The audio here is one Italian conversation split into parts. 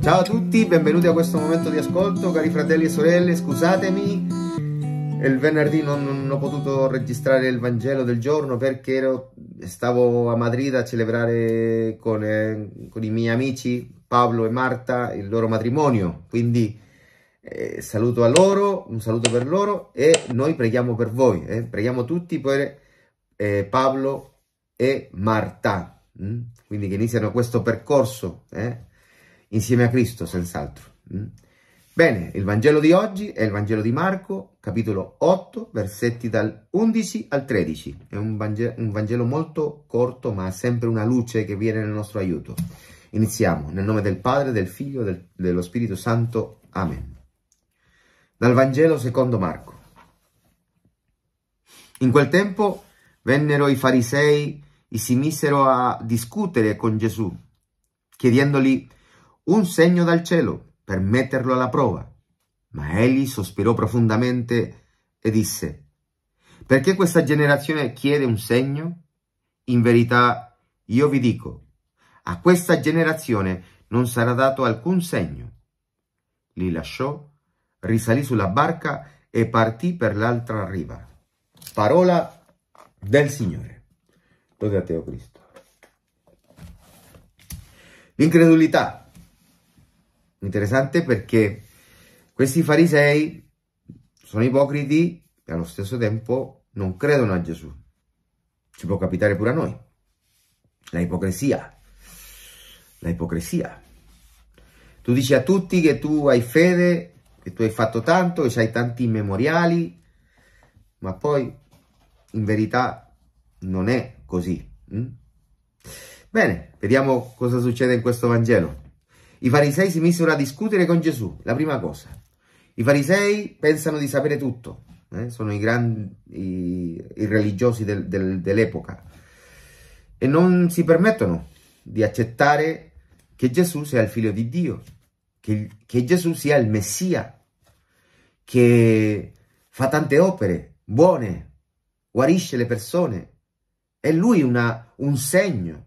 Ciao a tutti, benvenuti a questo momento di ascolto, cari fratelli e sorelle, scusatemi, il venerdì non, non ho potuto registrare il Vangelo del giorno perché ero, stavo a Madrid a celebrare con, eh, con, i miei amici Pablo e Marta il loro matrimonio, quindi eh, saluto a loro, un saluto per loro e noi preghiamo per voi, eh, preghiamo tutti per eh, Pablo e Marta, mm? quindi che iniziano questo percorso. Eh? insieme a Cristo, senz'altro. Mm? Bene, il Vangelo di oggi è il Vangelo di Marco, capitolo 8, versetti dal 11 al 13. È un, Vangelo, un Vangelo molto corto, ma sempre una luce che viene nel nostro aiuto. Iniziamo, nel nome del Padre, del Figlio, del, dello Spirito Santo. Amen. Dal Vangelo secondo Marco. In quel tempo vennero i farisei e si misero a discutere con Gesù, chiedendogli un segno dal cielo per metterlo alla prova. Ma egli sospirò profondamente e disse, perché questa generazione chiede un segno? In verità, io vi dico, a questa generazione non sarà dato alcun segno. Li lasciò, risalì sulla barca e partì per l'altra riva. Parola del Signore. Lode a Teo Cristo. L'incredulità Interessante perché questi farisei sono ipocriti e allo stesso tempo non credono a Gesù. Ci può capitare pure a noi. La ipocrisia. La ipocrisia. Tu dici a tutti che tu hai fede, che tu hai fatto tanto, che hai tanti memoriali, ma poi in verità non è così. Hm? Bene, vediamo cosa succede in questo Vangelo. I farisei si misero a discutere con Gesù, la prima cosa. I farisei pensano di sapere tutto, eh? sono i grandi i, i religiosi del, del, dell'epoca e non si permettono di accettare che Gesù sia il figlio di Dio, che, che Gesù sia il Messia, che fa tante opere buone, guarisce le persone, è lui una, un segno,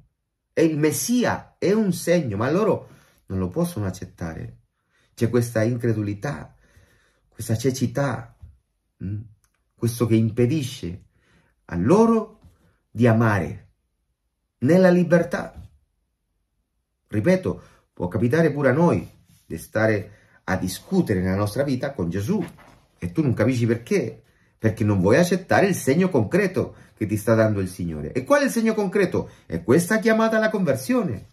è il Messia, è un segno, ma loro non lo possono accettare. C'è questa incredulità, questa cecità, mm, questo che impedisce a loro di amare nella libertà. Ripeto, può capitare pure a noi di stare a discutere nella nostra vita con Gesù e tu non capisci perché, perché non vuoi accettare il segno concreto che ti sta dando il Signore. E qual è il segno concreto? È questa chiamata alla conversione.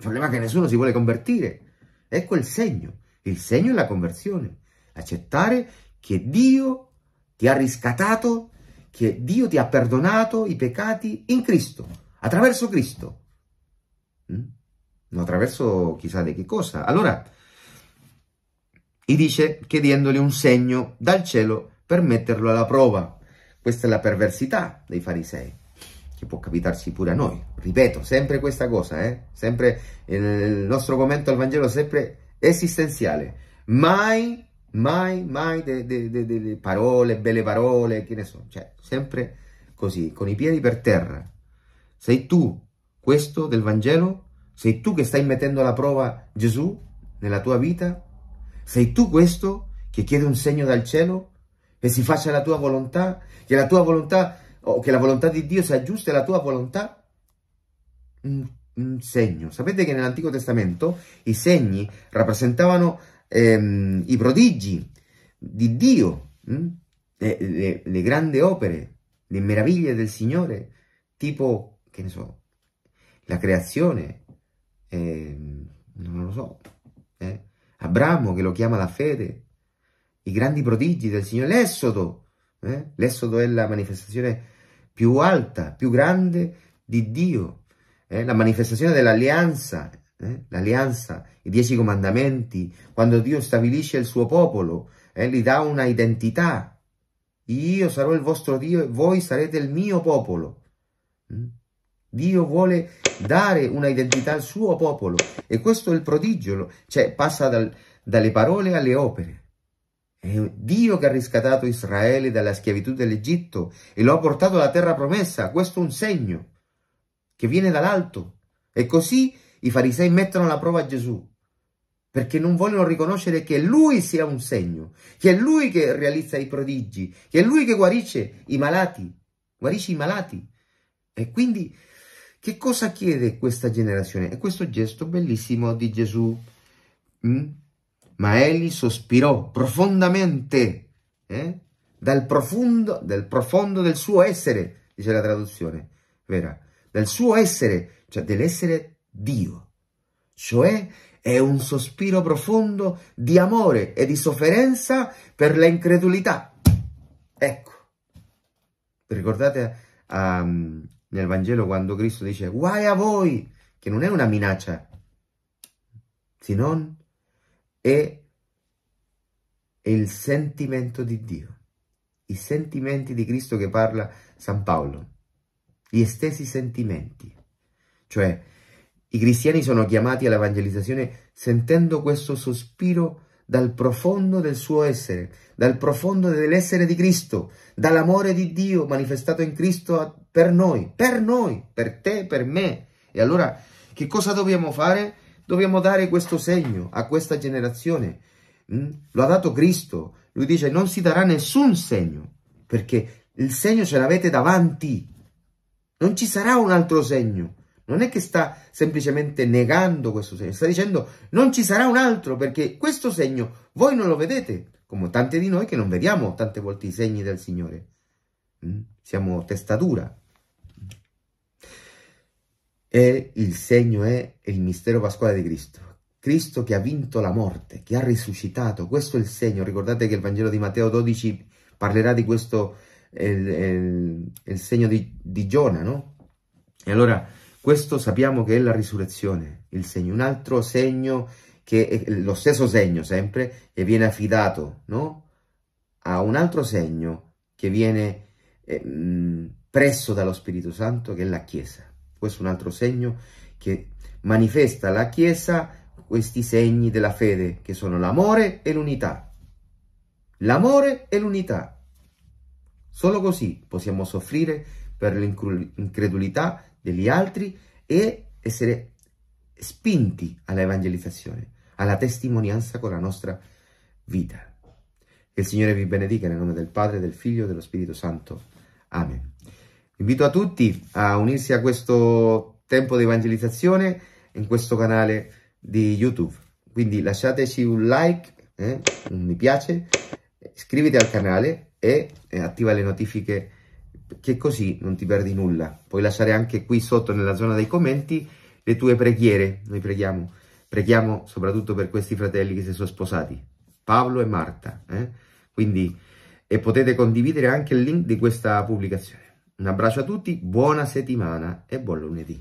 Il problema è che nessuno si vuole convertire. Ecco il segno. Il segno è la conversione. Accettare che Dio ti ha riscattato, che Dio ti ha perdonato i peccati in Cristo, attraverso Cristo. Mm? Non attraverso chissà di che cosa. Allora, e dice chiedendogli un segno dal cielo per metterlo alla prova. Questa è la perversità dei farisei che può capitarsi pure a noi. Ripeto, sempre questa cosa, eh? sempre il nostro commento al Vangelo sempre esistenziale. Mai, mai, mai delle de, de, de parole, belle parole, che ne so, cioè sempre così, con i piedi per terra. Sei tu questo del Vangelo? Sei tu che stai mettendo alla prova Gesù nella tua vita? Sei tu questo che chiede un segno dal cielo? Che si faccia la tua volontà? Che la tua volontà o che la volontà di Dio sia giusta e la tua volontà un, mm, un mm, segno. Sapete che nell'Antico Testamento i segni rappresentavano ehm, i prodigi di Dio, mm? le, le, le grandi opere, le meraviglie del Signore, tipo, che ne so, la creazione, eh, non lo so, eh? Abramo che lo chiama la fede, i grandi prodigi del Signore, l'esodo, eh? l'esodo è la manifestazione più alta, più grande di Dio, eh? la manifestazione dell'alleanza, eh? l'alleanza, i dieci comandamenti, quando Dio stabilisce il suo popolo, eh? gli dà una identità, io sarò il vostro Dio e voi sarete il mio popolo. Mm? Dio vuole dare una identità al suo popolo e questo è il prodigio, cioè passa dal, dalle parole alle opere. È Dio che ha riscattato Israele dalla schiavitù dell'Egitto e lo ha portato alla terra promessa. Questo è un segno che viene dall'alto. E così i farisei mettono alla prova Gesù, perché non vogliono riconoscere che lui sia un segno, che è lui che realizza i prodigi, che è lui che guarisce i malati, guarisce i malati. E quindi che cosa chiede questa generazione? E questo gesto bellissimo di Gesù. Mm? ma egli sospirò profondamente eh? dal profondo, del profondo del suo essere, dice la traduzione vera, dal suo essere, cioè dell'essere Dio, cioè è un sospiro profondo di amore e di sofferenza per la incredulità. Ecco, ricordate um, nel Vangelo quando Cristo dice guai a voi, che non è una minaccia, se non è il sentimento di Dio, i sentimenti di Cristo che parla San Paolo, gli stessi sentimenti. Cioè, i cristiani sono chiamati all'evangelizzazione sentendo questo sospiro dal profondo del suo essere, dal profondo dell'essere di Cristo, dall'amore di Dio manifestato in Cristo per noi, per noi, per te, per me. E allora che cosa dobbiamo fare? Dobbiamo dare questo segno a questa generazione. Mm? Lo ha dato Cristo. Lui dice non si darà nessun segno, perché il segno ce l'avete davanti. Non ci sarà un altro segno. Non è che sta semplicemente negando questo segno, sta dicendo non ci sarà un altro perché questo segno voi non lo vedete, come tanti di noi che non vediamo tante volte i segni del Signore. Mm? Siamo testa dura è il segno è il mistero pasquale di Cristo. Cristo che ha vinto la morte, che ha risuscitato, questo è il segno. Ricordate che il Vangelo di Matteo 12 parlerà di questo, eh, il, il, segno di, di Giona, no? E allora questo sappiamo che è la risurrezione, il segno. Un altro segno che è lo stesso segno sempre e viene affidato, no? A un altro segno che viene eh, presso dallo Spirito Santo che è la Chiesa. Questo è un altro segno che manifesta la Chiesa questi segni della fede, che sono l'amore e l'unità. L'amore e l'unità. Solo così possiamo soffrire per l'incredulità degli altri e essere spinti all'evangelizzazione, alla testimonianza con la nostra vita. Che il Signore vi benedica nel nome del Padre, del Figlio e dello Spirito Santo. Amen. Invito a tutti a unirsi a questo tempo di evangelizzazione in questo canale di YouTube. Quindi lasciateci un like, eh, un mi piace, iscriviti al canale e, attiva le notifiche che così non ti perdi nulla. Puoi lasciare anche qui sotto nella zona dei commenti le tue preghiere. Noi preghiamo, preghiamo soprattutto per questi fratelli che si sono sposati, Paolo e Marta. Eh? Quindi, e potete condividere anche il link di questa pubblicazione. Un abbraccio a tutti, buona settimana e buon lunedì.